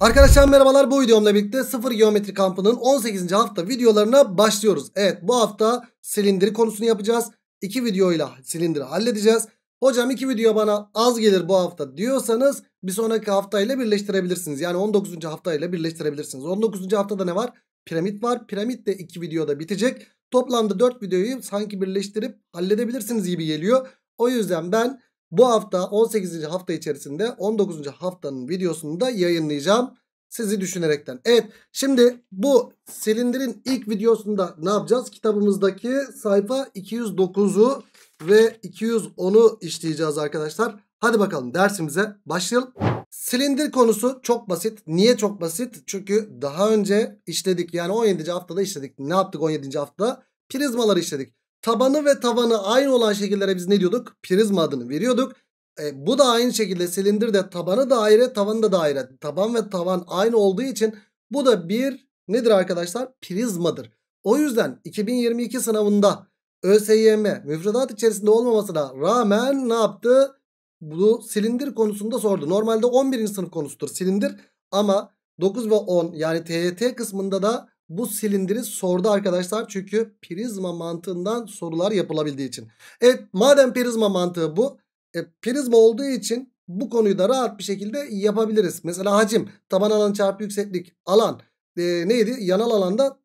Arkadaşlar merhabalar bu videomla birlikte sıfır geometri kampının 18. hafta videolarına başlıyoruz. Evet bu hafta silindiri konusunu yapacağız. İki videoyla silindiri halledeceğiz. Hocam iki video bana az gelir bu hafta diyorsanız bir sonraki haftayla birleştirebilirsiniz. Yani 19. haftayla birleştirebilirsiniz. 19. haftada ne var? Piramit var. Piramit de iki videoda bitecek. Toplamda 4 videoyu sanki birleştirip halledebilirsiniz gibi geliyor. O yüzden ben bu hafta 18. hafta içerisinde 19. haftanın videosunu da yayınlayacağım. Sizi düşünerekten. Evet şimdi bu silindirin ilk videosunda ne yapacağız? Kitabımızdaki sayfa 209'u ve 210'u işleyeceğiz arkadaşlar. Hadi bakalım dersimize başlayalım. Silindir konusu çok basit. Niye çok basit? Çünkü daha önce işledik. Yani 17. haftada işledik. Ne yaptık 17. haftada? Prizmaları işledik. Tabanı ve tavanı aynı olan şekillere biz ne diyorduk? Prizma adını veriyorduk. E, bu da aynı şekilde silindir de tabanı da ayrı, tavanı da daire. Taban ve tavan aynı olduğu için bu da bir nedir arkadaşlar? Prizmadır. O yüzden 2022 sınavında ÖSYM müfredat içerisinde olmamasına rağmen ne yaptı? Bu silindir konusunda sordu. Normalde 11. sınıf konusudur silindir ama 9 ve 10 yani TYT kısmında da bu silindiri sordu arkadaşlar. Çünkü prizma mantığından sorular yapılabildiği için. Evet madem prizma mantığı bu. E, prizma olduğu için bu konuyu da rahat bir şekilde yapabiliriz. Mesela hacim, taban alan çarpı yükseklik, alan e, neydi? Yanal alanda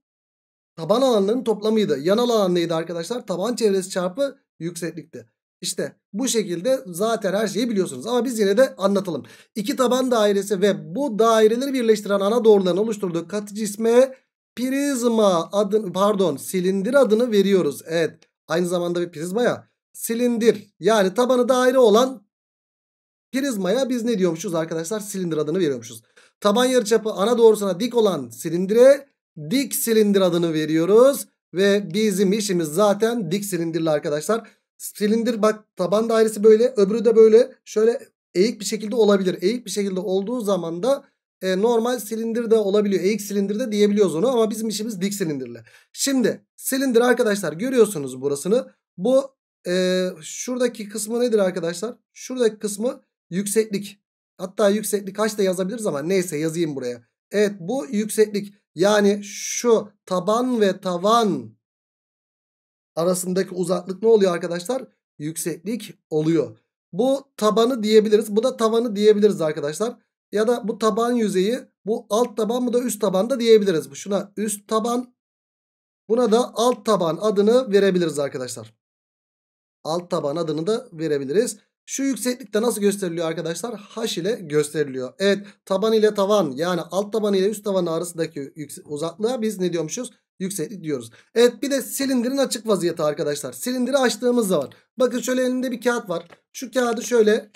taban alanların toplamıydı. Yanal alan neydi arkadaşlar? Taban çevresi çarpı yükseklikti. İşte bu şekilde zaten her şeyi biliyorsunuz. Ama biz yine de anlatalım. İki taban dairesi ve bu daireleri birleştiren ana doğruların oluşturduğu katıcı isme prizma adın pardon silindir adını veriyoruz. Evet aynı zamanda bir prizma ya silindir yani tabanı daire olan prizmaya biz ne diyormuşuz arkadaşlar silindir adını veriyormuşuz. Taban yarıçapı ana doğrusuna dik olan silindire dik silindir adını veriyoruz. Ve bizim işimiz zaten dik silindirli arkadaşlar. Silindir bak taban dairesi böyle öbürü de böyle şöyle eğik bir şekilde olabilir. Eğik bir şekilde olduğu zaman da e, normal silindir de olabiliyor. Eğik silindir de diyebiliyoruz onu ama bizim işimiz dik silindirle. Şimdi silindir arkadaşlar görüyorsunuz burasını. Bu e, şuradaki kısmı nedir arkadaşlar? Şuradaki kısmı yükseklik. Hatta yükseklik kaç da yazabiliriz ama neyse yazayım buraya. Evet bu yükseklik. Yani şu taban ve tavan arasındaki uzaklık ne oluyor arkadaşlar? Yükseklik oluyor. Bu tabanı diyebiliriz. Bu da tavanı diyebiliriz arkadaşlar ya da bu taban yüzeyi bu alt taban mı da üst taban da diyebiliriz. Bu şuna üst taban buna da alt taban adını verebiliriz arkadaşlar. Alt taban adını da verebiliriz. Şu yükseklikte nasıl gösteriliyor arkadaşlar? H ile gösteriliyor. Evet taban ile tavan yani alt taban ile üst taban arasındaki uzaklığa biz ne diyormuşuz? Yükseklik diyoruz. Evet bir de silindirin açık vaziyeti arkadaşlar. Silindiri açtığımız zaman. Bakın şöyle elinde bir kağıt var. Şu kağıdı şöyle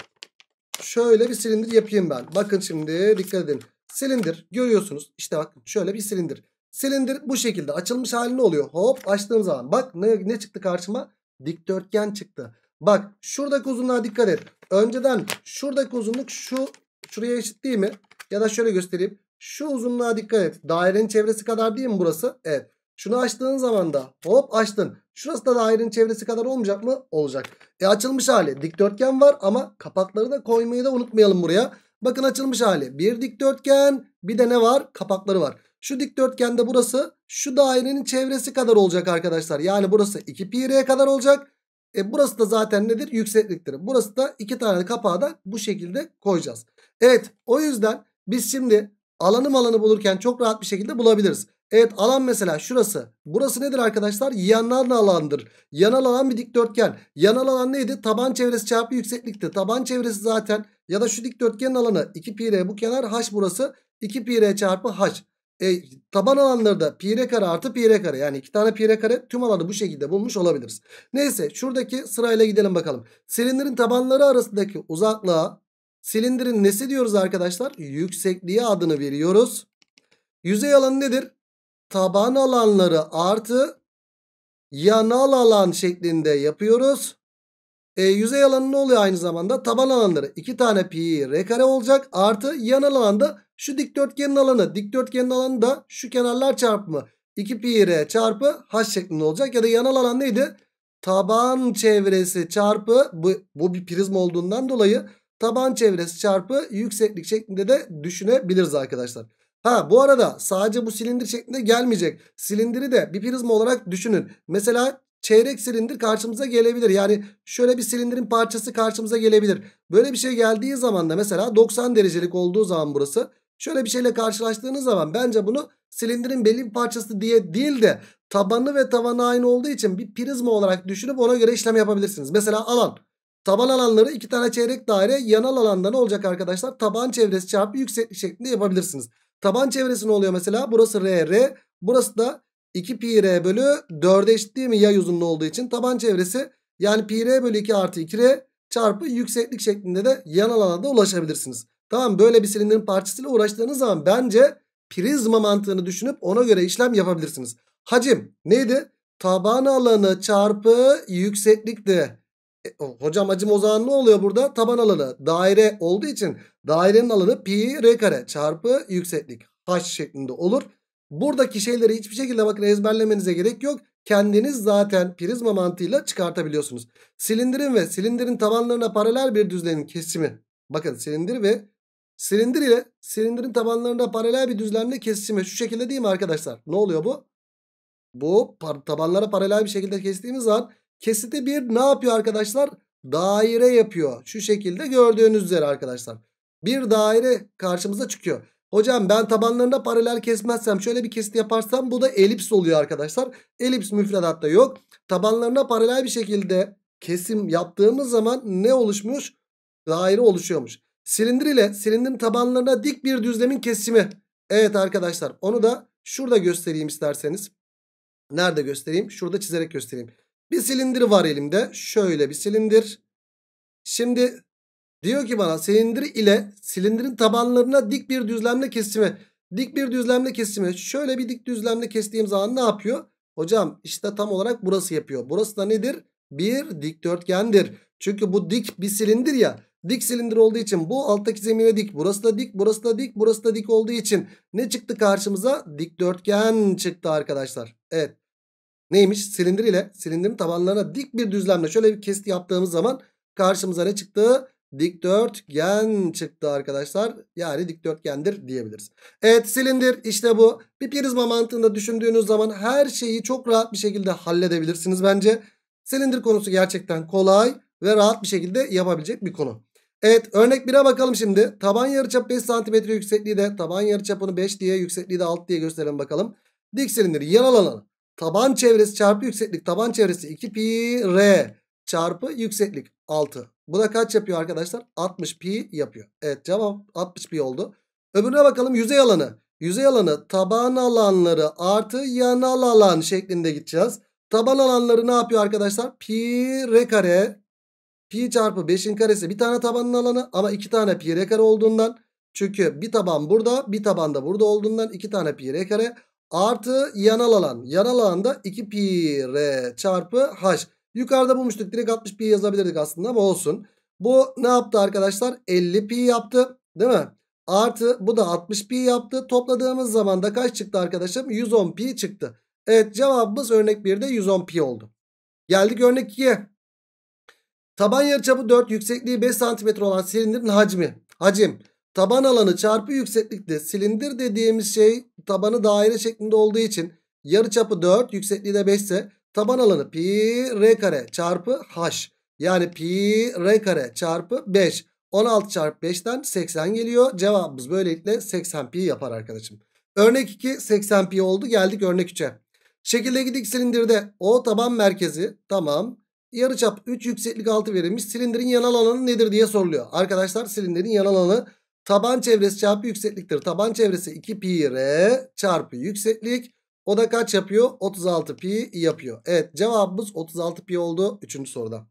şöyle bir silindir yapayım ben. Bakın şimdi dikkat edin. Silindir görüyorsunuz. İşte bakın şöyle bir silindir. Silindir bu şekilde açılmış haline oluyor? Hop açtığım zaman bak ne, ne çıktı karşıma? Dikdörtgen çıktı. Bak şuradaki uzunluğa dikkat et. Önceden şuradaki uzunluk şu şuraya eşit değil mi? Ya da şöyle göstereyim. Şu uzunluğa dikkat et. Dairenin çevresi kadar değil mi burası? Evet. Şunu açtığın zaman da hop açtın. Şurası da dairenin çevresi kadar olmayacak mı? Olacak. E açılmış hali dikdörtgen var ama kapakları da koymayı da unutmayalım buraya. Bakın açılmış hali bir dikdörtgen bir de ne var? Kapakları var. Şu dikdörtgende burası şu dairenin çevresi kadar olacak arkadaşlar. Yani burası 2 pi r'ye kadar olacak. E burası da zaten nedir? Yüksekliktir. Burası da iki tane kapağı da bu şekilde koyacağız. Evet o yüzden biz şimdi alanım alanı bulurken çok rahat bir şekilde bulabiliriz. Evet alan mesela şurası. Burası nedir arkadaşlar? Yanal alandır. Yanal alan bir dikdörtgen. Yanal alan neydi? Taban çevresi çarpı yükseklikti. Taban çevresi zaten ya da şu dikdörtgenin alanı 2 pi r bu kenar h burası 2 pi r çarpı h. E, taban alanları da pi r kare artı pi r kare yani iki tane pi r kare tüm alanı bu şekilde bulmuş olabiliriz. Neyse şuradaki sırayla gidelim bakalım. Silindirin tabanları arasındaki uzaklığa silindirin nesi diyoruz arkadaşlar? Yüksekliği adını veriyoruz. Yüzey alanı nedir? taban alanları artı yanal alan şeklinde yapıyoruz. E, yüzey alanı ne oluyor aynı zamanda? Taban alanları 2 tane pi r kare olacak. Artı yanal alanda şu dikdörtgenin alanı. Dikdörtgenin alanı da şu kenarlar çarpımı. 2 pi r çarpı h şeklinde olacak. Ya da yanal alan neydi? Taban çevresi çarpı bu, bu bir prizma olduğundan dolayı taban çevresi çarpı yükseklik şeklinde de düşünebiliriz arkadaşlar. Ha bu arada sadece bu silindir şeklinde gelmeyecek. Silindiri de bir prizma olarak düşünün. Mesela çeyrek silindir karşımıza gelebilir. Yani şöyle bir silindirin parçası karşımıza gelebilir. Böyle bir şey geldiği zaman da mesela 90 derecelik olduğu zaman burası. Şöyle bir şeyle karşılaştığınız zaman bence bunu silindirin belli bir parçası diye değil de tabanı ve tavanı aynı olduğu için bir prizma olarak düşünüp ona göre işlem yapabilirsiniz. Mesela alan. Taban alanları iki tane çeyrek daire yanal alanda ne olacak arkadaşlar? Taban çevresi çarpı yükseklik şeklinde yapabilirsiniz. Taban çevresi ne oluyor mesela? Burası R, R. Burası da 2 pi R bölü 4'e eşit değil mi? Yay uzunluğu olduğu için taban çevresi yani pi R bölü 2 artı 2 R çarpı yükseklik şeklinde de yan alana da ulaşabilirsiniz. Tamam böyle bir silindirin parçasıyla uğraştığınız zaman bence prizma mantığını düşünüp ona göre işlem yapabilirsiniz. Hacim neydi? Taban alanı çarpı yükseklikti. E, hocam acım o zaman ne oluyor burada? Taban alanı daire olduğu için dairenin alanı pi r kare çarpı yükseklik h şeklinde olur. Buradaki şeyleri hiçbir şekilde bakın ezberlemenize gerek yok. Kendiniz zaten prizma mantığıyla çıkartabiliyorsunuz. Silindirin ve silindirin tabanlarına paralel bir düzlemin kesimi. Bakın silindir ve silindir ile silindirin tabanlarına paralel bir düzlemle kesimi. Şu şekilde değil mi arkadaşlar? Ne oluyor bu? Bu tabanlara paralel bir şekilde kestiğimiz zaman Kesiti bir ne yapıyor arkadaşlar? Daire yapıyor. Şu şekilde gördüğünüz üzere arkadaşlar. Bir daire karşımıza çıkıyor. Hocam ben tabanlarına paralel kesmezsem şöyle bir kesit yaparsam bu da elips oluyor arkadaşlar. Elips müfredatta yok. Tabanlarına paralel bir şekilde kesim yaptığımız zaman ne oluşmuş? Daire oluşuyormuş. Silindir ile silindirin tabanlarına dik bir düzlemin kesimi. Evet arkadaşlar onu da şurada göstereyim isterseniz. Nerede göstereyim? Şurada çizerek göstereyim. Bir silindir var elimde. Şöyle bir silindir. Şimdi diyor ki bana silindir ile silindirin tabanlarına dik bir düzlemle kesimi. Dik bir düzlemle kesimi. Şöyle bir dik düzlemle kestiğim zaman ne yapıyor? Hocam işte tam olarak burası yapıyor. Burası da nedir? Bir dikdörtgendir. Çünkü bu dik bir silindir ya. Dik silindir olduğu için bu alttaki zemine dik. Burası da dik, burası da dik, burası da dik olduğu için ne çıktı karşımıza? Dikdörtgen çıktı arkadaşlar. Evet. Neymiş? Silindir ile silindirin tabanlarına dik bir düzlemle şöyle bir kesit yaptığımız zaman karşımıza ne çıktı? Dikdörtgen çıktı arkadaşlar. Yani dikdörtgendir diyebiliriz. Evet silindir işte bu. Bir prizma mantığında düşündüğünüz zaman her şeyi çok rahat bir şekilde halledebilirsiniz bence. Silindir konusu gerçekten kolay ve rahat bir şekilde yapabilecek bir konu. Evet örnek 1'e bakalım şimdi. Taban yarıçap 5 cm yüksekliği de taban yarıçapını 5 diye yüksekliği de 6 diye gösterelim bakalım. Dik silindir yan alanı Taban çevresi çarpı yükseklik. Taban çevresi 2 pi r çarpı yükseklik 6. Bu da kaç yapıyor arkadaşlar? 60 pi yapıyor. Evet cevap 60 pi oldu. Öbürüne bakalım yüzey alanı. Yüzey alanı taban alanları artı yanal alan şeklinde gideceğiz. Taban alanları ne yapıyor arkadaşlar? Pi r kare. Pi çarpı 5'in karesi bir tane tabanın alanı ama iki tane pi r kare olduğundan. Çünkü bir taban burada bir taban da burada olduğundan iki tane pi r kare. Artı yanal alan. Yanal alanda 2 pi r çarpı h. Yukarıda bulmuştuk. Direkt 60 pi yazabilirdik aslında ama olsun. Bu ne yaptı arkadaşlar? 50 pi yaptı. Değil mi? Artı bu da 60 pi yaptı. Topladığımız zaman da kaç çıktı arkadaşım? 110 pi çıktı. Evet cevabımız örnek 1'de 110 pi oldu. Geldik örnek 2'ye. Taban yarıçapı 4, yüksekliği 5 santimetre olan silindirin hacmi. Hacim. Taban alanı çarpı yükseklikte silindir dediğimiz şey tabanı daire şeklinde olduğu için yarıçapı 4 yüksekliği de 5 ise taban alanı pi r kare çarpı h. Yani pi r kare çarpı 5. 16 çarpı 5'ten 80 geliyor. Cevabımız böylelikle 80 pi yapar arkadaşım. Örnek 2 80 pi oldu. Geldik örnek 3'e. Şekilde dik silindirde O taban merkezi tamam. Yarıçap 3 yükseklik 6 verilmiş. Silindirin yanal alanı nedir diye soruluyor. Arkadaşlar silindirin yanal alanı Taban çevresi çarpı yüksekliktir. Taban çevresi 2 pi r çarpı yükseklik. O da kaç yapıyor? 36 pi yapıyor. Evet cevabımız 36 pi oldu 3. soruda.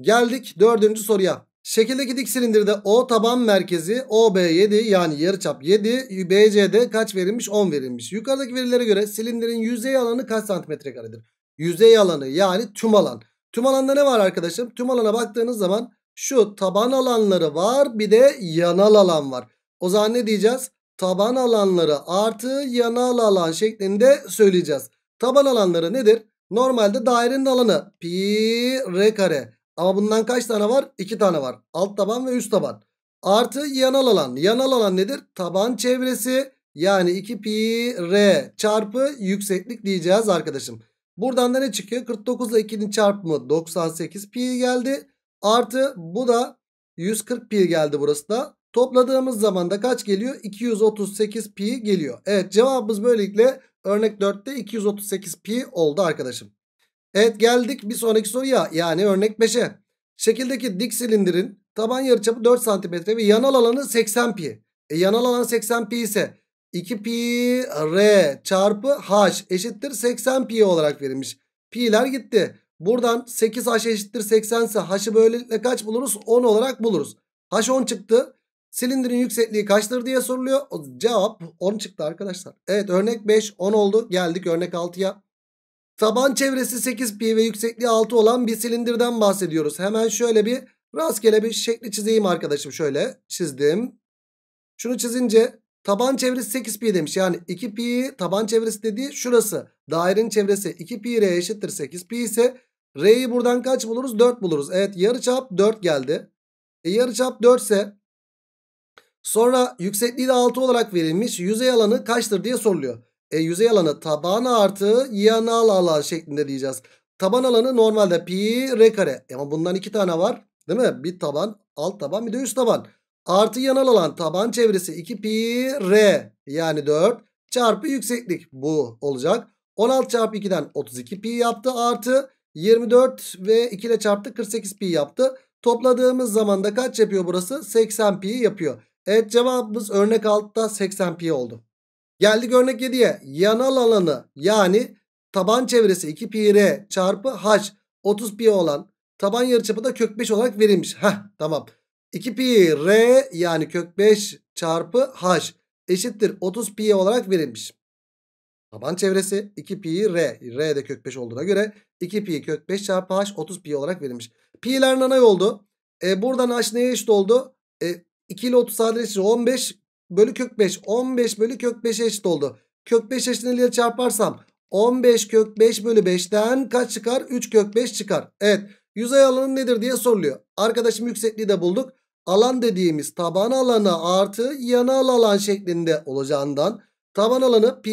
Geldik 4. soruya. Şekildeki dik silindirde O taban merkezi OB 7 yani yarıçap 7 BC'de kaç verilmiş? 10 verilmiş. Yukarıdaki verilere göre silindirin yüzey alanı kaç santimetre karedir? Yüzey alanı yani tüm alan. Tüm alanda ne var arkadaşım? Tüm alana baktığınız zaman şu taban alanları var bir de yanal alan var. O zaman ne diyeceğiz? Taban alanları artı yanal alan şeklinde söyleyeceğiz. Taban alanları nedir? Normalde dairenin alanı pi r kare. Ama bundan kaç tane var? 2 tane var. Alt taban ve üst taban. Artı yanal alan. Yanal alan nedir? Taban çevresi yani 2 pi r çarpı yükseklik diyeceğiz arkadaşım. Buradan da ne çıkıyor? 49 ile 2'nin çarpımı 98 pi geldi. Artı bu da 140 pi geldi burası da. Topladığımız zaman da kaç geliyor? 238 pi geliyor. Evet cevabımız böylelikle örnek 4'te 238 pi oldu arkadaşım. Evet geldik bir sonraki soruya yani örnek 5'e. Şekildeki dik silindirin taban yarıçapı 4 cm ve yanal alanı 80 pi. E, yanal alanı 80 pi ise 2 pi r çarpı h eşittir 80 pi olarak verilmiş. Pi'ler gitti. Buradan 8h eşittir 80 ise h'ı böylelikle kaç buluruz? 10 olarak buluruz. H 10 çıktı. Silindirin yüksekliği kaçtır diye soruluyor. Cevap 10 çıktı arkadaşlar. Evet örnek 5 10 oldu. Geldik örnek 6'ya. Taban çevresi 8 pi ve yüksekliği 6 olan bir silindirden bahsediyoruz. Hemen şöyle bir rastgele bir şekli çizeyim arkadaşım. Şöyle çizdim. Şunu çizince taban çevresi 8 pi demiş. Yani 2 pi taban çevresi dediği şurası. Dairenin çevresi 2 pi r eşittir 8 pi ise R'yi buradan kaç buluruz? 4 buluruz. Evet yarıçap 4 geldi. E, yarıçap 4 ise sonra yüksekliği de 6 olarak verilmiş. Yüzey alanı kaçtır diye soruluyor. E, yüzey alanı taban artı yanal alan şeklinde diyeceğiz. Taban alanı normalde pi r kare. E, ama bundan iki tane var. Değil mi? Bir taban, alt taban bir de üst taban. Artı yanal alan taban çevresi 2 pi r yani 4 çarpı yükseklik bu olacak. 16 çarpı 2'den 32 pi yaptı artı 24 ve 2 ile çarptı 48 pi yaptı. Topladığımız zaman da kaç yapıyor burası? 80 pi yapıyor. Evet cevabımız örnek altta 80 pi oldu. Geldik örnek 7'ye. Yanal alanı yani taban çevresi 2 pi r çarpı h 30 pi olan taban yarıçapı da kök 5 olarak verilmiş. Heh tamam. 2 pi r yani kök 5 çarpı h eşittir 30 pi olarak verilmiş. Taban çevresi 2 pi r. R de kök 5 olduğuna göre 2 pi kök 5 çarpı h 30 pi olarak verilmiş. Pi'ler nanay oldu. E, buradan h neye eşit oldu? E, 2 ile 30 sadeleşince 15 bölü kök 5. 15 bölü kök 5'e eşit oldu. Kök 5 eşitliğiyle çarparsam 15 kök 5 bölü 5'ten kaç çıkar? 3 kök 5 çıkar. Evet yüzey alanı nedir diye soruluyor. Arkadaşım yüksekliği de bulduk. Alan dediğimiz taban alanı artı yanal alan şeklinde olacağından taban alanı pi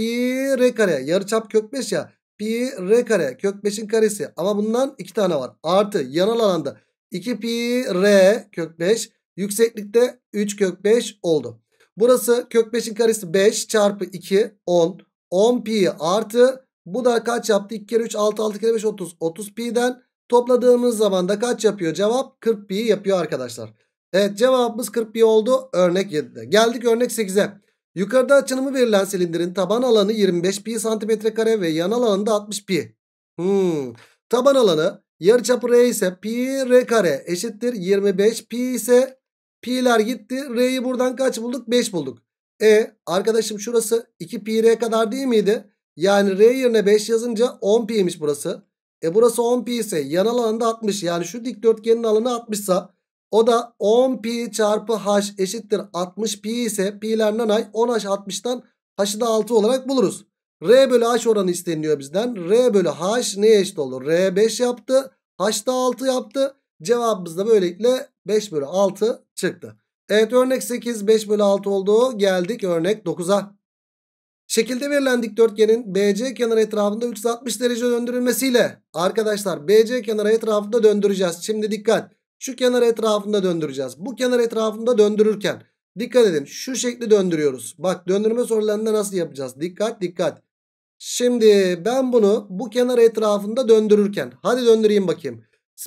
r kare yarıçap kök 5 ya pi r kare kök 5'in karesi ama bundan 2 tane var. Artı yanal alanda 2 pi r kök 5 yükseklikte 3 kök 5 oldu. Burası kök 5'in karesi 5 çarpı 2 10. 10 pi artı bu da kaç yaptı? 2 kere 3 6 6 kere 5 30. 30 pi'den topladığımız zaman da kaç yapıyor? Cevap 40 pi yapıyor arkadaşlar. Evet cevabımız 40 pi oldu örnek 7'de. Geldik örnek 8'e. Yukarıda açınımı verilen silindirin taban alanı 25 pi santimetre kare ve yan alanı da 60 pi. Hmm. Taban alanı yarıçapı r ise pi r kare eşittir 25 pi ise pi'ler gitti. R'yi buradan kaç bulduk? 5 bulduk. E arkadaşım şurası 2 pi r kadar değil miydi? Yani r yerine 5 yazınca 10 pi'ymiş burası. E burası 10 pi ise yan alanı da 60. Yani şu dikdörtgenin alanı 60 sa o da 10 pi çarpı h eşittir 60 pi ise pi'lerden ay 10 h 60'tan h'ı da 6 olarak buluruz. R bölü h oranı isteniliyor bizden. R bölü h neye eşit olur? R 5 yaptı. H da 6 yaptı. Cevabımız da böylelikle 5 bölü 6 çıktı. Evet örnek 8 5 bölü 6 oldu. Geldik örnek 9'a. Şekilde verilen dikdörtgenin BC kenarı etrafında 360 derece döndürülmesiyle arkadaşlar BC kenarı etrafında döndüreceğiz. Şimdi dikkat. Şu kenar etrafında döndüreceğiz. Bu kenar etrafında döndürürken dikkat edin şu şekli döndürüyoruz. Bak döndürme sorularında nasıl yapacağız? Dikkat dikkat. Şimdi ben bunu bu kenar etrafında döndürürken hadi döndüreyim bakayım.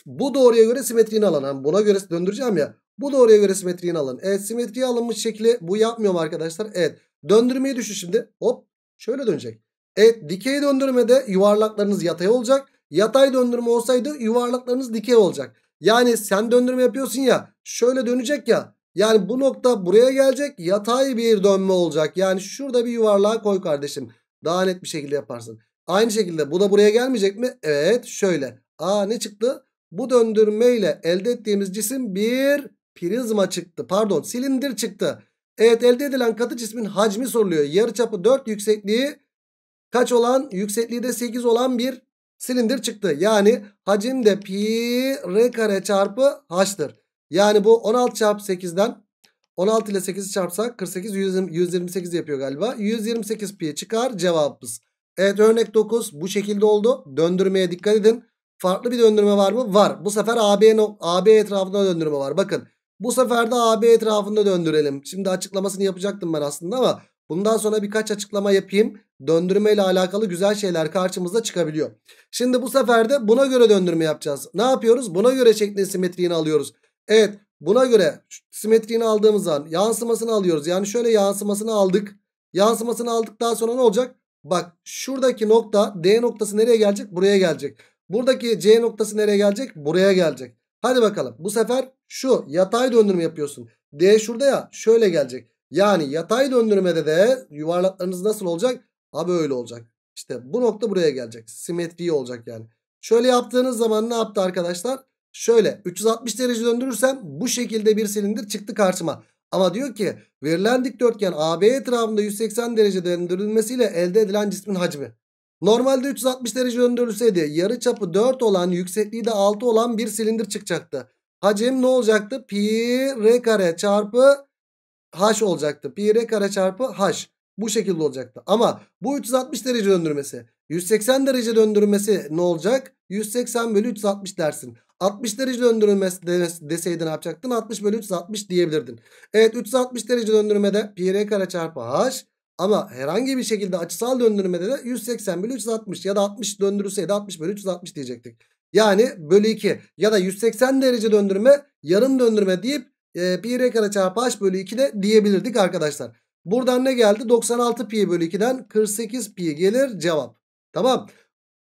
Bu doğruya göre simetriğini alın. Yani buna göre döndüreceğim ya. Bu doğruya göre simetriğini alın. Evet simetriye alınmış şekli bu yapmıyor mu arkadaşlar. Evet döndürmeyi düşün şimdi. Hop şöyle dönecek. Evet dikey döndürmede yuvarlaklarınız yatay olacak. Yatay döndürme olsaydı yuvarlaklarınız dikey olacak. Yani sen döndürme yapıyorsun ya şöyle dönecek ya. Yani bu nokta buraya gelecek yatay bir dönme olacak. Yani şurada bir yuvarlığa koy kardeşim. Daha net bir şekilde yaparsın. Aynı şekilde bu da buraya gelmeyecek mi? Evet şöyle. Aa ne çıktı? Bu döndürmeyle elde ettiğimiz cisim bir prizma çıktı. Pardon silindir çıktı. Evet elde edilen katı cismin hacmi soruluyor. Yarı çapı 4 yüksekliği kaç olan? Yüksekliği de 8 olan bir silindir çıktı. Yani hacim de pi r kare çarpı h'tır. Yani bu 16 çarpı 8'den 16 ile 8'i çarpsak 48 128 yapıyor galiba. 128 pi çıkar cevabımız. Evet örnek 9 bu şekilde oldu. Döndürmeye dikkat edin. Farklı bir döndürme var mı? Var. Bu sefer AB, AB etrafında döndürme var. Bakın bu sefer de AB etrafında döndürelim. Şimdi açıklamasını yapacaktım ben aslında ama Bundan sonra birkaç açıklama yapayım. Döndürme ile alakalı güzel şeyler karşımıza çıkabiliyor. Şimdi bu sefer de buna göre döndürme yapacağız. Ne yapıyoruz? Buna göre şeklin simetriğini alıyoruz. Evet buna göre simetriğini aldığımız zaman yansımasını alıyoruz. Yani şöyle yansımasını aldık. Yansımasını aldıktan sonra ne olacak? Bak şuradaki nokta D noktası nereye gelecek? Buraya gelecek. Buradaki C noktası nereye gelecek? Buraya gelecek. Hadi bakalım bu sefer şu yatay döndürme yapıyorsun. D şurada ya şöyle gelecek. Yani yatay döndürmede de yuvarlaklarınız nasıl olacak? Ha böyle olacak. İşte bu nokta buraya gelecek. Simetriği olacak yani. Şöyle yaptığınız zaman ne yaptı arkadaşlar? Şöyle 360 derece döndürürsem bu şekilde bir silindir çıktı karşıma. Ama diyor ki verilen dikdörtgen AB etrafında 180 derece döndürülmesiyle elde edilen cismin hacmi. Normalde 360 derece döndürülseydi yarı çapı 4 olan yüksekliği de 6 olan bir silindir çıkacaktı. Hacim ne olacaktı? Pi r kare çarpı h olacaktı. Pi r kare çarpı h. Bu şekilde olacaktı. Ama bu 360 derece döndürmesi. 180 derece döndürmesi ne olacak? 180 bölü 360 dersin. 60 derece döndürülmesi deseydin ne yapacaktın? 60 bölü 360 diyebilirdin. Evet 360 derece döndürmede pi r kare çarpı h. Ama herhangi bir şekilde açısal döndürmede de 180 bölü 360 ya da 60 döndürülseydi 60 bölü 360 diyecektik. Yani bölü 2 ya da 180 derece döndürme yarım döndürme deyip e, ee, pi r kare çarpı h bölü 2 de diyebilirdik arkadaşlar. Buradan ne geldi? 96 pi bölü 2'den 48 pi gelir cevap. Tamam.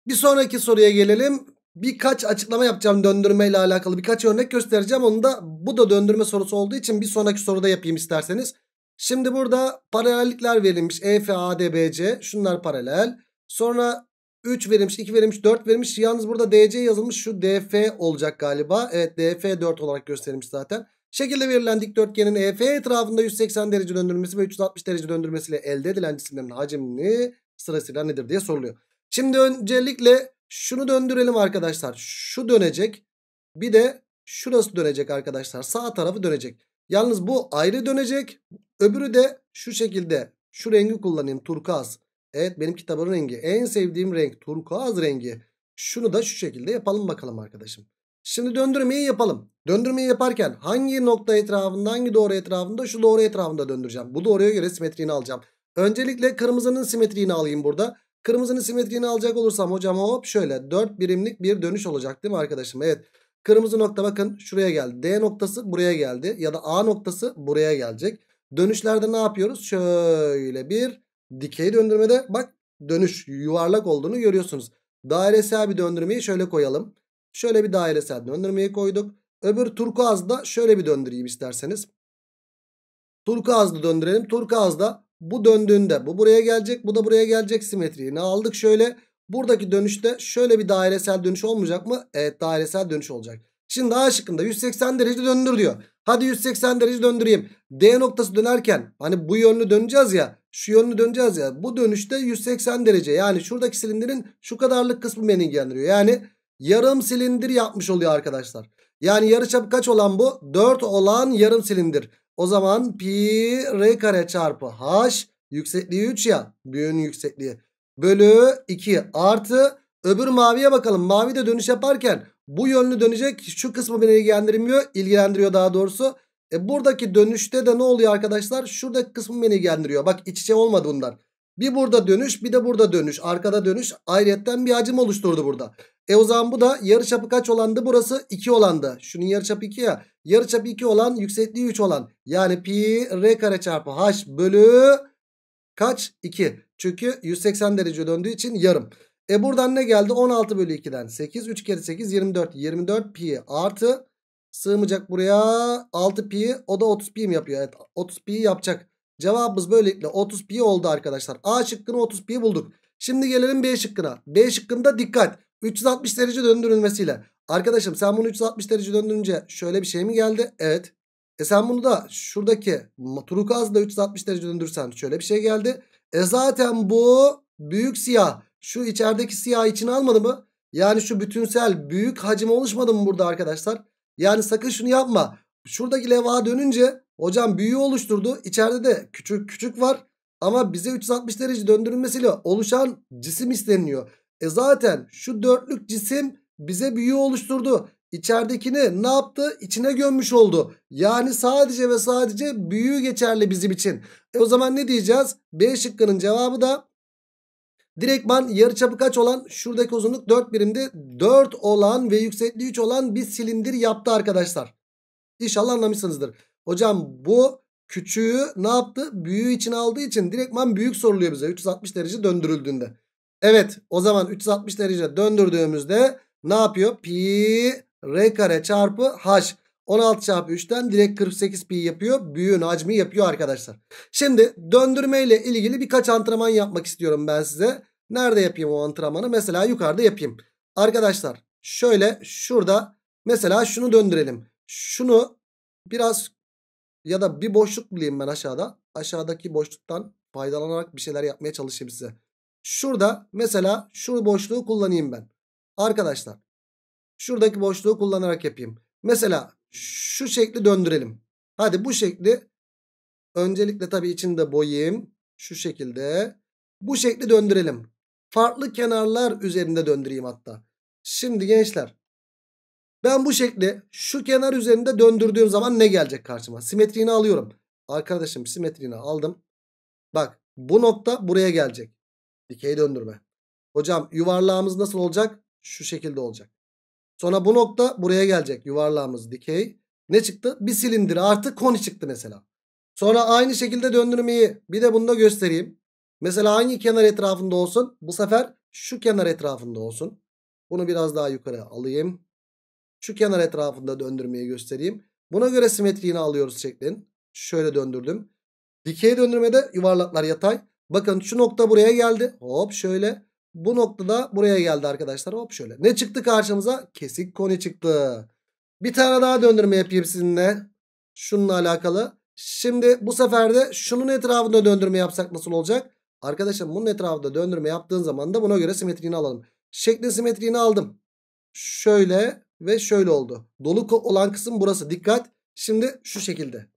Bir sonraki soruya gelelim. Birkaç açıklama yapacağım döndürme ile alakalı. Birkaç örnek göstereceğim. Onu da bu da döndürme sorusu olduğu için bir sonraki soruda yapayım isterseniz. Şimdi burada paralellikler verilmiş. EF, AD, BC. Şunlar paralel. Sonra 3 verilmiş, 2 verilmiş, 4 verilmiş. Yalnız burada DC yazılmış. Şu DF olacak galiba. Evet DF 4 olarak gösterilmiş zaten. Şekilde verilen dikdörtgenin EF etrafında 180 derece döndürmesi ve 360 derece döndürmesiyle elde edilen cisimlerin hacmini sırasıyla nedir diye soruluyor. Şimdi öncelikle şunu döndürelim arkadaşlar. Şu dönecek. Bir de şurası dönecek arkadaşlar. Sağ tarafı dönecek. Yalnız bu ayrı dönecek. Öbürü de şu şekilde. Şu rengi kullanayım. Turkuaz. Evet benim kitabın rengi. En sevdiğim renk turkuaz rengi. Şunu da şu şekilde yapalım bakalım arkadaşım. Şimdi döndürmeyi yapalım. Döndürmeyi yaparken hangi nokta etrafında hangi doğru etrafında şu doğru etrafında döndüreceğim. Bu doğruya göre simetriğini alacağım. Öncelikle kırmızının simetriğini alayım burada. Kırmızının simetriğini alacak olursam hocam hop şöyle 4 birimlik bir dönüş olacak değil mi arkadaşım? Evet. Kırmızı nokta bakın şuraya geldi. D noktası buraya geldi. Ya da A noktası buraya gelecek. Dönüşlerde ne yapıyoruz? Şöyle bir dikey döndürmede bak dönüş yuvarlak olduğunu görüyorsunuz. Dairesel bir döndürmeyi şöyle koyalım. Şöyle bir dairesel döndürmeye koyduk. Öbür turkuazda şöyle bir döndüreyim isterseniz. Turkuazda döndürelim. Turkuazda bu döndüğünde bu buraya gelecek bu da buraya gelecek simetriyi. Ne aldık şöyle. Buradaki dönüşte şöyle bir dairesel dönüş olmayacak mı? Evet dairesel dönüş olacak. Şimdi A şıkkında 180 derece döndür diyor. Hadi 180 derece döndüreyim. D noktası dönerken hani bu yönlü döneceğiz ya. Şu yönlü döneceğiz ya. Bu dönüşte 180 derece. Yani şuradaki silindirin şu kadarlık kısmı beni ilgilendiriyor. Yani yarım silindir yapmış oluyor arkadaşlar. Yani yarıçapı kaç olan bu? 4 olan yarım silindir. O zaman pi r kare çarpı h yüksekliği 3 ya. Büyüğün yüksekliği. Bölü 2 artı öbür maviye bakalım. Mavi de dönüş yaparken bu yönlü dönecek. Şu kısmı beni ilgilendirmiyor. ilgilendiriyor daha doğrusu. E buradaki dönüşte de ne oluyor arkadaşlar? Şuradaki kısmı beni ilgilendiriyor. Bak iç içe olmadı bunlar. Bir burada dönüş bir de burada dönüş. Arkada dönüş ayrıyetten bir hacim oluşturdu burada. E o zaman bu da yarıçapı kaç olandı? Burası 2 olandı. Şunun yarıçapı 2 ya. Yarıçapı 2 olan yüksekliği 3 olan. Yani pi r kare çarpı h bölü kaç? 2. Çünkü 180 derece döndüğü için yarım. E buradan ne geldi? 16 bölü 2'den 8. 3 kere 8 24. 24 pi artı sığmayacak buraya 6 pi. O da 30 pi mi yapıyor? Evet 30 pi yapacak. Cevabımız böylelikle 30 pi oldu arkadaşlar. A şıkkını 30 pi bulduk. Şimdi gelelim B şıkkına. B şıkkında dikkat. 360 derece döndürülmesiyle. Arkadaşım sen bunu 360 derece döndürünce şöyle bir şey mi geldi? Evet. E sen bunu da şuradaki turkuazla 360 derece döndürsen şöyle bir şey geldi. E zaten bu büyük siyah. Şu içerideki siyah içine almadı mı? Yani şu bütünsel büyük hacim oluşmadı mı burada arkadaşlar? Yani sakın şunu yapma. Şuradaki levha dönünce hocam büyüğü oluşturdu. İçeride de küçük küçük var. Ama bize 360 derece döndürülmesiyle oluşan cisim isteniliyor. E zaten şu dörtlük cisim bize büyü oluşturdu. İçeridekini ne yaptı? İçine gömmüş oldu. Yani sadece ve sadece büyü geçerli bizim için. E o zaman ne diyeceğiz? B şıkkının cevabı da direktman yarıçapı kaç olan şuradaki uzunluk 4 birimdi. 4 olan ve yüksekliği 3 olan bir silindir yaptı arkadaşlar. İnşallah anlamışsınızdır. Hocam bu küçüğü ne yaptı? Büyüğü için aldığı için direktman büyük soruluyor bize 360 derece döndürüldüğünde. Evet o zaman 360 derece döndürdüğümüzde ne yapıyor? Pi r kare çarpı h. 16 çarpı 3'ten direkt 48 pi yapıyor. Büyüğün hacmi yapıyor arkadaşlar. Şimdi döndürmeyle ilgili birkaç antrenman yapmak istiyorum ben size. Nerede yapayım o antrenmanı? Mesela yukarıda yapayım. Arkadaşlar şöyle şurada mesela şunu döndürelim. Şunu biraz ya da bir boşluk bulayım ben aşağıda. Aşağıdaki boşluktan faydalanarak bir şeyler yapmaya çalışayım size. Şurada mesela şu boşluğu kullanayım ben. Arkadaşlar şuradaki boşluğu kullanarak yapayım. Mesela şu şekli döndürelim. Hadi bu şekli öncelikle tabii içinde boyayım. Şu şekilde bu şekli döndürelim. Farklı kenarlar üzerinde döndüreyim hatta. Şimdi gençler ben bu şekli şu kenar üzerinde döndürdüğüm zaman ne gelecek karşıma? Simetriğini alıyorum. Arkadaşım simetriğini aldım. Bak bu nokta buraya gelecek. Dikey döndürme. Hocam yuvarlağımız nasıl olacak? Şu şekilde olacak. Sonra bu nokta buraya gelecek. Yuvarlağımız dikey. Ne çıktı? Bir silindir artı koni çıktı mesela. Sonra aynı şekilde döndürmeyi bir de bunu da göstereyim. Mesela aynı kenar etrafında olsun? Bu sefer şu kenar etrafında olsun. Bunu biraz daha yukarı alayım. Şu kenar etrafında döndürmeyi göstereyim. Buna göre simetriğini alıyoruz şeklin. Şöyle döndürdüm. Dikey döndürmede yuvarlaklar yatay. Bakın şu nokta buraya geldi. Hop şöyle. Bu nokta da buraya geldi arkadaşlar. Hop şöyle. Ne çıktı karşımıza? Kesik koni çıktı. Bir tane daha döndürme yapayım sizinle. Şununla alakalı. Şimdi bu sefer de şunun etrafında döndürme yapsak nasıl olacak? Arkadaşlar, bunun etrafında döndürme yaptığın zaman da buna göre simetriğini alalım. Şeklin simetriğini aldım. Şöyle ve şöyle oldu. Dolu olan kısım burası. Dikkat. Şimdi şu şekilde.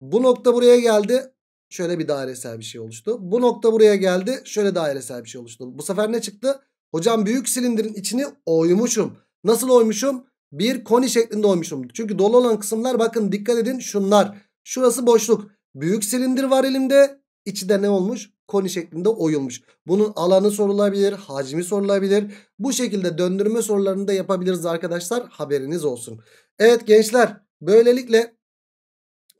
Bu nokta buraya geldi. Şöyle bir dairesel bir şey oluştu. Bu nokta buraya geldi. Şöyle dairesel bir şey oluştu. Bu sefer ne çıktı? Hocam büyük silindirin içini oymuşum. Nasıl oymuşum? Bir koni şeklinde oymuşum. Çünkü dolu olan kısımlar bakın dikkat edin şunlar. Şurası boşluk. Büyük silindir var elimde. İçi de ne olmuş? Koni şeklinde oyulmuş. Bunun alanı sorulabilir, hacmi sorulabilir. Bu şekilde döndürme sorularını da yapabiliriz arkadaşlar. Haberiniz olsun. Evet gençler böylelikle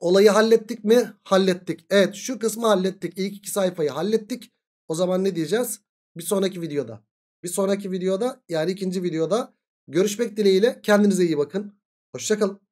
Olayı hallettik mi? Hallettik. Evet şu kısmı hallettik. İlk iki sayfayı hallettik. O zaman ne diyeceğiz? Bir sonraki videoda. Bir sonraki videoda yani ikinci videoda görüşmek dileğiyle. Kendinize iyi bakın. Hoşçakalın.